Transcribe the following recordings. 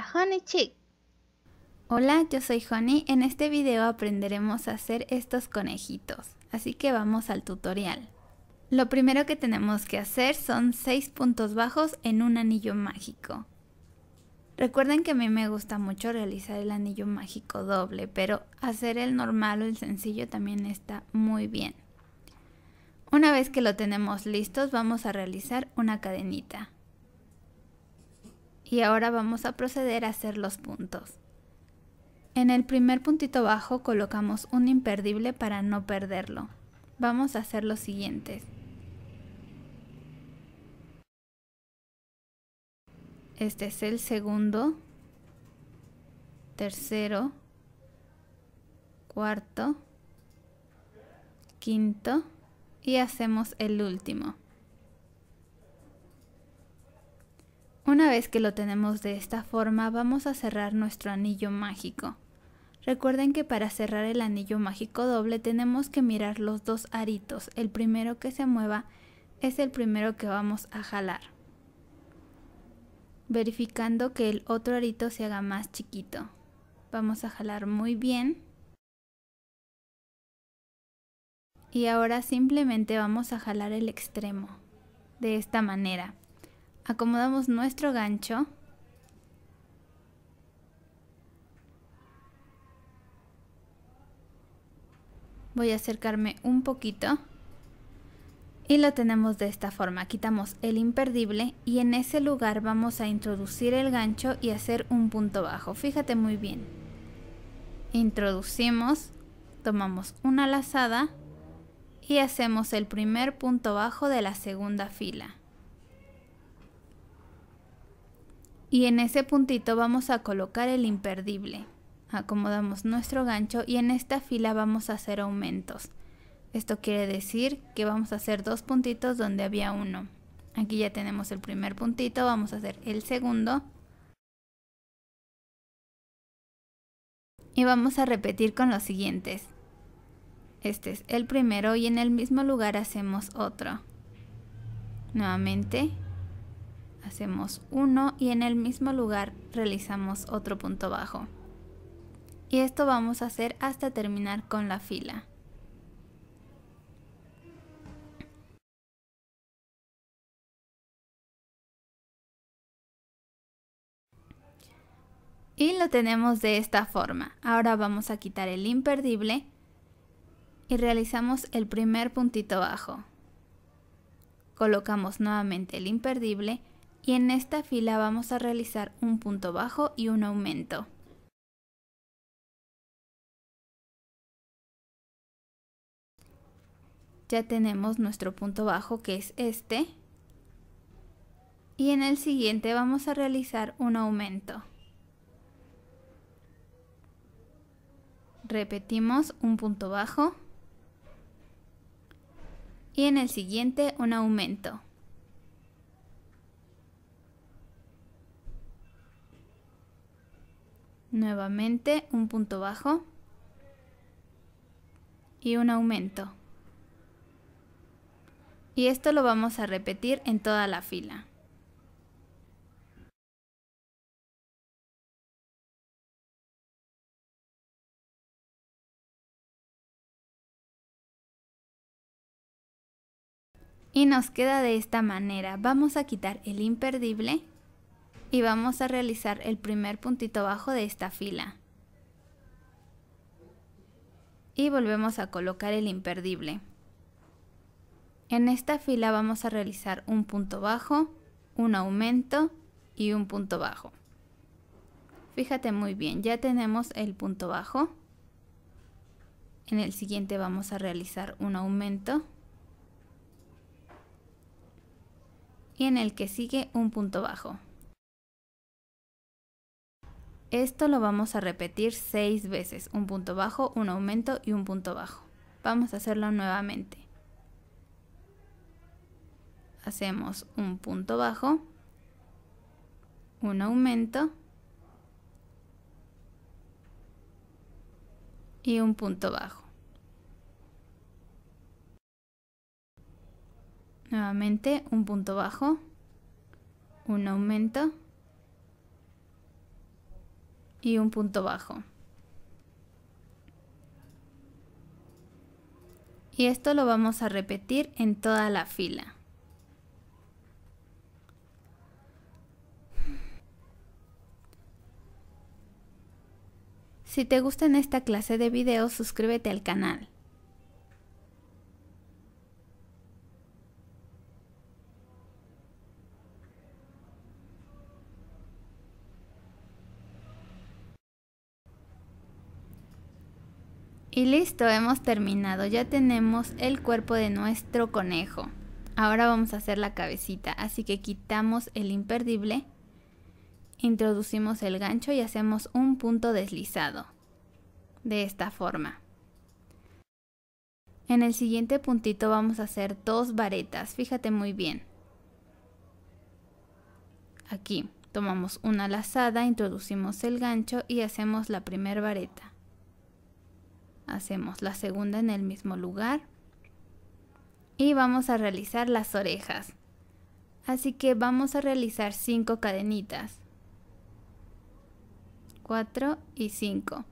Honey Chick. Hola, yo soy Honey. En este video aprenderemos a hacer estos conejitos, así que vamos al tutorial. Lo primero que tenemos que hacer son 6 puntos bajos en un anillo mágico. Recuerden que a mí me gusta mucho realizar el anillo mágico doble, pero hacer el normal o el sencillo también está muy bien. Una vez que lo tenemos listos, vamos a realizar una cadenita y ahora vamos a proceder a hacer los puntos. En el primer puntito bajo colocamos un imperdible para no perderlo. Vamos a hacer los siguientes. Este es el segundo, tercero, cuarto, quinto y hacemos el último. Una vez que lo tenemos de esta forma, vamos a cerrar nuestro anillo mágico. Recuerden que para cerrar el anillo mágico doble tenemos que mirar los dos aritos. El primero que se mueva es el primero que vamos a jalar. Verificando que el otro arito se haga más chiquito. Vamos a jalar muy bien. Y ahora simplemente vamos a jalar el extremo. De esta manera acomodamos nuestro gancho voy a acercarme un poquito y lo tenemos de esta forma quitamos el imperdible y en ese lugar vamos a introducir el gancho y hacer un punto bajo fíjate muy bien introducimos tomamos una lazada y hacemos el primer punto bajo de la segunda fila y en ese puntito vamos a colocar el imperdible. Acomodamos nuestro gancho y en esta fila vamos a hacer aumentos. Esto quiere decir que vamos a hacer dos puntitos donde había uno. Aquí ya tenemos el primer puntito, vamos a hacer el segundo. Y vamos a repetir con los siguientes. Este es el primero y en el mismo lugar hacemos otro. Nuevamente hacemos uno y en el mismo lugar realizamos otro punto bajo. Y esto vamos a hacer hasta terminar con la fila. Y lo tenemos de esta forma. Ahora vamos a quitar el imperdible y realizamos el primer puntito bajo. Colocamos nuevamente el imperdible y en esta fila vamos a realizar un punto bajo y un aumento. Ya tenemos nuestro punto bajo que es este. Y en el siguiente vamos a realizar un aumento. Repetimos un punto bajo. Y en el siguiente un aumento. Nuevamente un punto bajo y un aumento. Y esto lo vamos a repetir en toda la fila. Y nos queda de esta manera. Vamos a quitar el imperdible y vamos a realizar el primer puntito bajo de esta fila. Y volvemos a colocar el imperdible. En esta fila vamos a realizar un punto bajo, un aumento y un punto bajo. Fíjate muy bien, ya tenemos el punto bajo. En el siguiente vamos a realizar un aumento. Y en el que sigue un punto bajo. Esto lo vamos a repetir seis veces, un punto bajo, un aumento y un punto bajo. Vamos a hacerlo nuevamente. Hacemos un punto bajo, un aumento y un punto bajo. Nuevamente un punto bajo, un aumento y un punto bajo. Y esto lo vamos a repetir en toda la fila. Si te gustan esta clase de videos, suscríbete al canal. Y listo, hemos terminado. Ya tenemos el cuerpo de nuestro conejo. Ahora vamos a hacer la cabecita. Así que quitamos el imperdible. Introducimos el gancho y hacemos un punto deslizado. De esta forma. En el siguiente puntito vamos a hacer dos varetas. Fíjate muy bien. Aquí tomamos una lazada, introducimos el gancho y hacemos la primera vareta hacemos la segunda en el mismo lugar y vamos a realizar las orejas así que vamos a realizar 5 cadenitas 4 y 5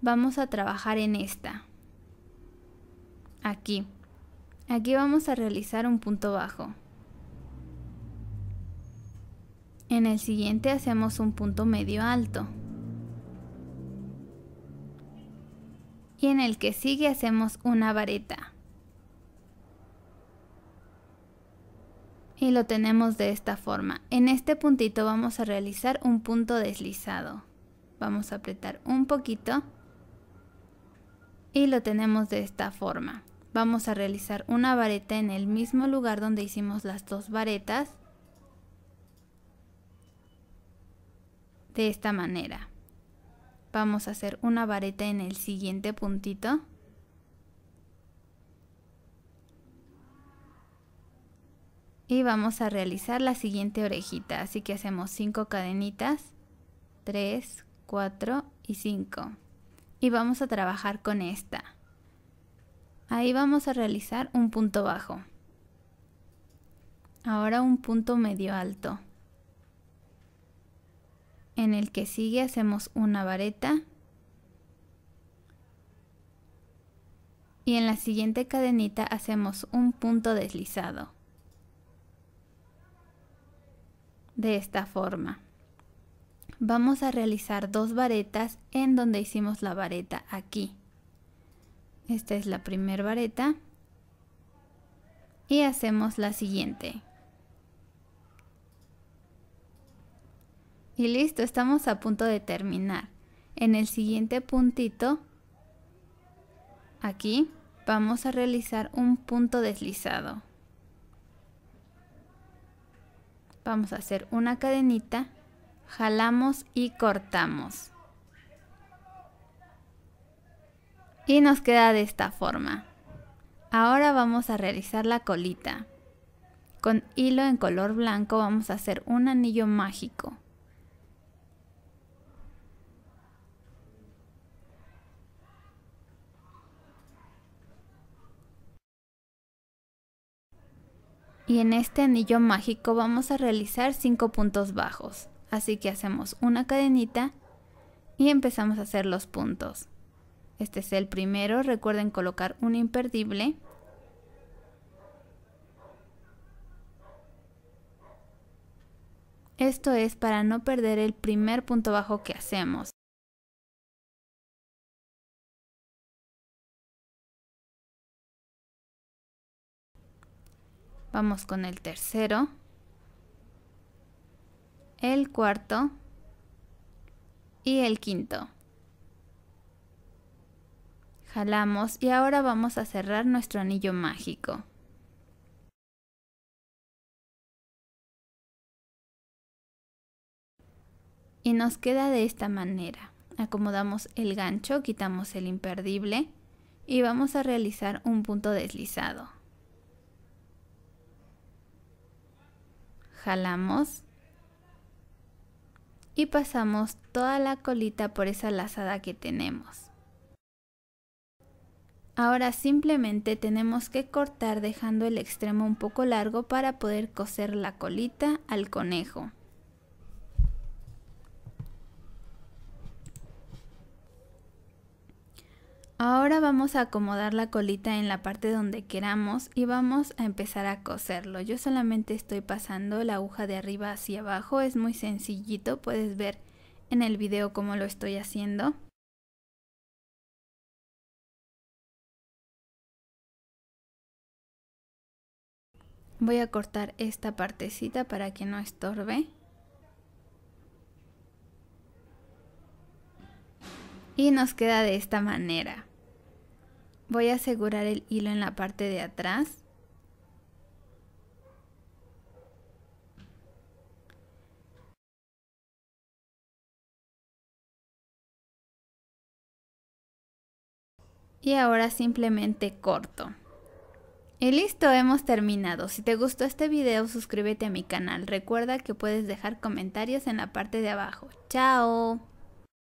vamos a trabajar en esta aquí aquí vamos a realizar un punto bajo en el siguiente hacemos un punto medio alto y en el que sigue hacemos una vareta. Y lo tenemos de esta forma. En este puntito vamos a realizar un punto deslizado. Vamos a apretar un poquito y lo tenemos de esta forma. Vamos a realizar una vareta en el mismo lugar donde hicimos las dos varetas. De esta manera vamos a hacer una vareta en el siguiente puntito y vamos a realizar la siguiente orejita así que hacemos 5 cadenitas 3 4 y 5 y vamos a trabajar con esta ahí vamos a realizar un punto bajo ahora un punto medio alto en el que sigue hacemos una vareta y en la siguiente cadenita hacemos un punto deslizado de esta forma vamos a realizar dos varetas en donde hicimos la vareta aquí esta es la primera vareta y hacemos la siguiente Y listo, estamos a punto de terminar. En el siguiente puntito, aquí, vamos a realizar un punto deslizado. Vamos a hacer una cadenita, jalamos y cortamos. Y nos queda de esta forma. Ahora vamos a realizar la colita. Con hilo en color blanco vamos a hacer un anillo mágico. Y en este anillo mágico vamos a realizar 5 puntos bajos. Así que hacemos una cadenita y empezamos a hacer los puntos. Este es el primero, recuerden colocar un imperdible. Esto es para no perder el primer punto bajo que hacemos. Vamos con el tercero. El cuarto. Y el quinto. Jalamos y ahora vamos a cerrar nuestro anillo mágico. Y nos queda de esta manera. Acomodamos el gancho, quitamos el imperdible y vamos a realizar un punto deslizado. jalamos y pasamos toda la colita por esa lazada que tenemos. Ahora simplemente tenemos que cortar dejando el extremo un poco largo para poder coser la colita al conejo. Ahora vamos a acomodar la colita en la parte donde queramos y vamos a empezar a coserlo. Yo solamente estoy pasando la aguja de arriba hacia abajo, es muy sencillito, puedes ver en el video cómo lo estoy haciendo. Voy a cortar esta partecita para que no estorbe. Y nos queda de esta manera. Voy a asegurar el hilo en la parte de atrás. Y ahora simplemente corto. Y listo, hemos terminado. Si te gustó este video, suscríbete a mi canal. Recuerda que puedes dejar comentarios en la parte de abajo. ¡Chao!